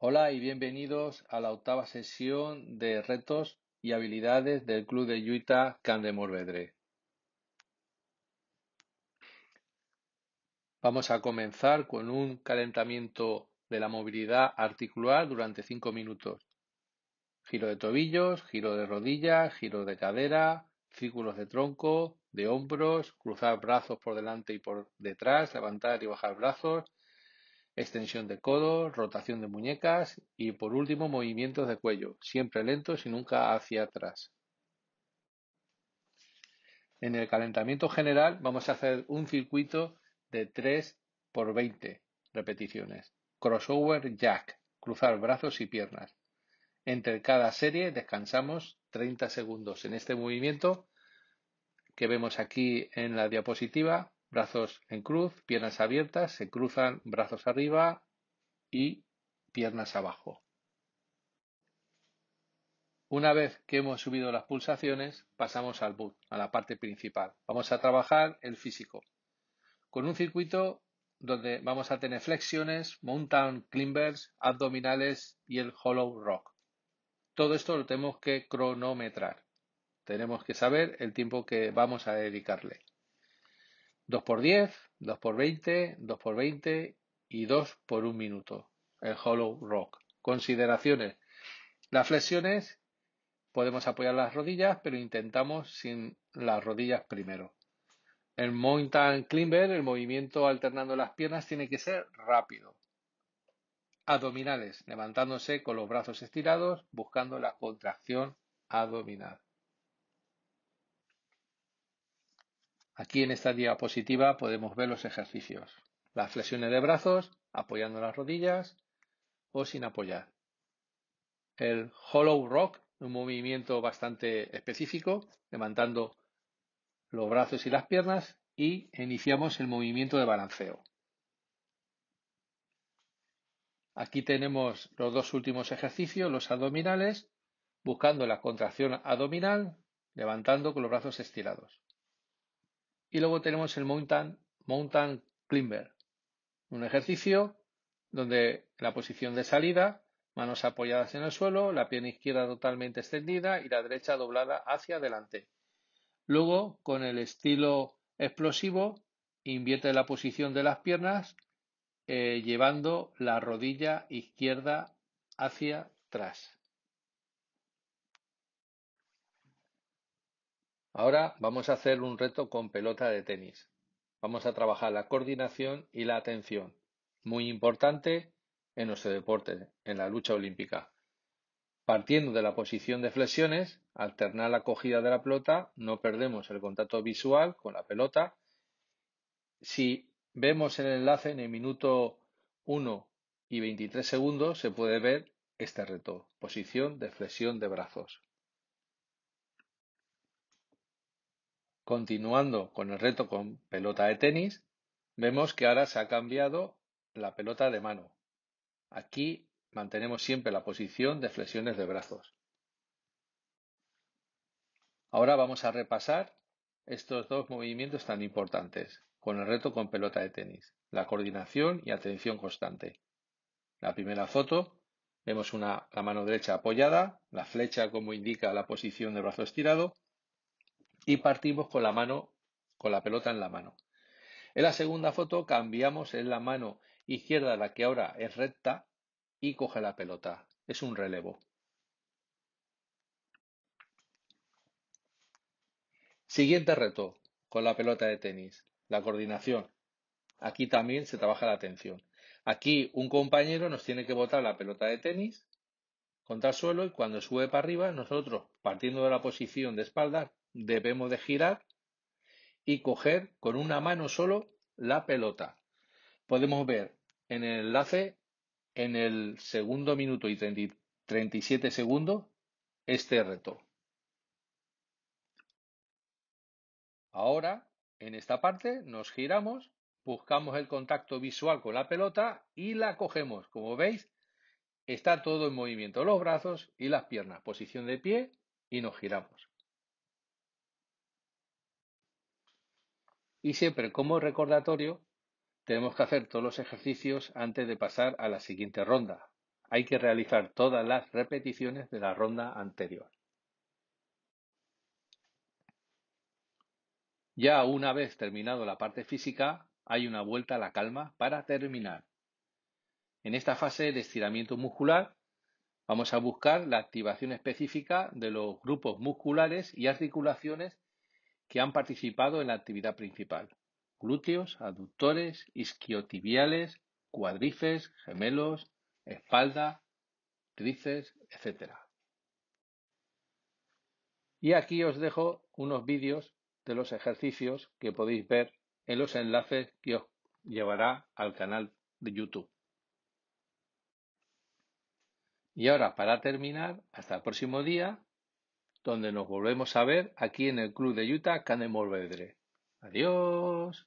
Hola y bienvenidos a la octava sesión de retos y habilidades del Club de Yuita Can de Morvedre. Vamos a comenzar con un calentamiento de la movilidad articular durante 5 minutos. Giro de tobillos, giro de rodillas, giro de cadera, círculos de tronco, de hombros, cruzar brazos por delante y por detrás, levantar y bajar brazos, extensión de codo, rotación de muñecas y por último movimientos de cuello, siempre lentos y nunca hacia atrás. En el calentamiento general vamos a hacer un circuito de 3 por 20 repeticiones. Crossover jack, cruzar brazos y piernas. Entre cada serie descansamos 30 segundos. En este movimiento que vemos aquí en la diapositiva brazos en cruz, piernas abiertas, se cruzan brazos arriba y piernas abajo. Una vez que hemos subido las pulsaciones, pasamos al boot, a la parte principal. Vamos a trabajar el físico. Con un circuito donde vamos a tener flexiones, mountain climbers, abdominales y el hollow rock. Todo esto lo tenemos que cronometrar. Tenemos que saber el tiempo que vamos a dedicarle. 2 por 10, 2 por 20, 2 por 20 y 2 por 1 minuto. El Hollow Rock. Consideraciones. Las flexiones podemos apoyar las rodillas, pero intentamos sin las rodillas primero. El mountain climber, el movimiento alternando las piernas, tiene que ser rápido. Abdominales, levantándose con los brazos estirados, buscando la contracción abdominal. Aquí en esta diapositiva podemos ver los ejercicios. Las flexiones de brazos, apoyando las rodillas o sin apoyar. El hollow rock, un movimiento bastante específico, levantando los brazos y las piernas y iniciamos el movimiento de balanceo. Aquí tenemos los dos últimos ejercicios, los abdominales, buscando la contracción abdominal, levantando con los brazos estirados. Y luego tenemos el mountain, climber, un ejercicio donde la posición de salida, manos apoyadas en el suelo, la pierna izquierda totalmente extendida y la derecha doblada hacia adelante. Luego, con el estilo explosivo, invierte la posición de las piernas eh, llevando la rodilla izquierda hacia atrás. Ahora vamos a hacer un reto con pelota de tenis. Vamos a trabajar la coordinación y la atención, muy importante en nuestro deporte, en la lucha olímpica. Partiendo de la posición de flexiones, alternar la cogida de la pelota, no perdemos el contacto visual con la pelota. Si vemos el enlace en el minuto 1 y 23 segundos, se puede ver este reto, posición de flexión de brazos. Continuando con el reto con pelota de tenis, vemos que ahora se ha cambiado la pelota de mano. Aquí mantenemos siempre la posición de flexiones de brazos. Ahora vamos a repasar estos dos movimientos tan importantes con el reto con pelota de tenis, la coordinación y atención constante. La primera foto vemos una, la mano derecha apoyada, la flecha como indica la posición de brazo estirado y partimos con la mano, con la pelota en la mano. En la segunda foto cambiamos en la mano izquierda, la que ahora es recta, y coge la pelota. Es un relevo. Siguiente reto con la pelota de tenis, la coordinación. Aquí también se trabaja la atención. Aquí un compañero nos tiene que botar la pelota de tenis contra el suelo y cuando sube para arriba, nosotros, partiendo de la posición de espalda debemos de girar y coger con una mano solo la pelota. Podemos ver en el enlace, en el segundo minuto y 37 segundos, este reto. Ahora, en esta parte, nos giramos, buscamos el contacto visual con la pelota y la cogemos. Como veis, está todo en movimiento, los brazos y las piernas, posición de pie y nos giramos. Y siempre como recordatorio, tenemos que hacer todos los ejercicios antes de pasar a la siguiente ronda. Hay que realizar todas las repeticiones de la ronda anterior. Ya una vez terminado la parte física, hay una vuelta a la calma para terminar. En esta fase de estiramiento muscular, vamos a buscar la activación específica de los grupos musculares y articulaciones que han participado en la actividad principal. Glúteos, aductores, isquiotibiales, cuadrices, gemelos, espalda, tríceps, etc. Y aquí os dejo unos vídeos de los ejercicios que podéis ver en los enlaces que os llevará al canal de YouTube. Y ahora, para terminar, hasta el próximo día donde nos volvemos a ver aquí en el Club de Utah canemorvedre. Adiós.